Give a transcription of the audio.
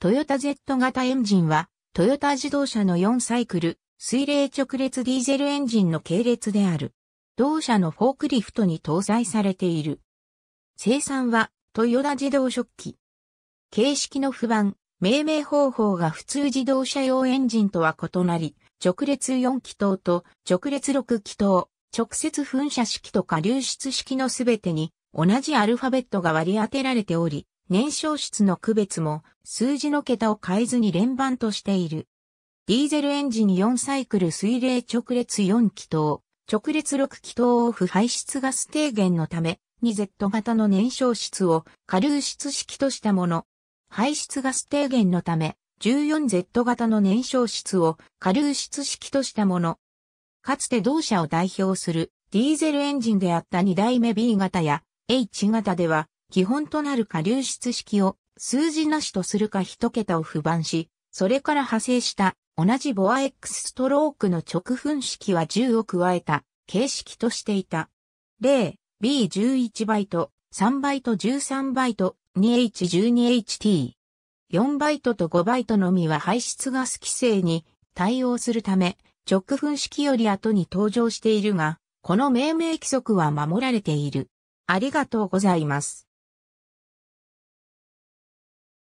トヨタ Z 型エンジンは、トヨタ自動車の4サイクル、水冷直列ディーゼルエンジンの系列である。同社のフォークリフトに搭載されている。生産は、トヨタ自動食器。形式の不安、命名方法が普通自動車用エンジンとは異なり、直列4気筒と直列6気筒、直接噴射式とか流出式のすべてに同じアルファベットが割り当てられており、燃焼室の区別も数字の桁を変えずに連番としている。ディーゼルエンジン4サイクル水冷直列4気筒、直列6気筒オフ排出ガス低減のため、2Z 型の燃焼室を下流室式としたもの。排出ガス低減のため、14Z 型の燃焼室を下流室式としたもの。かつて同社を代表するディーゼルエンジンであった2代目 B 型や H 型では基本となるか流出式を数字なしとするか一桁を不番し、それから派生した同じボア X ストロークの直噴式は10を加えた形式としていた。例、B11 バイト、3バイト13バイト、2H12HT。4バイトと5バイトのみは排出ガス規制に対応するため、直噴式より後に登場しているが、この命名規則は守られている。ありがとうございます。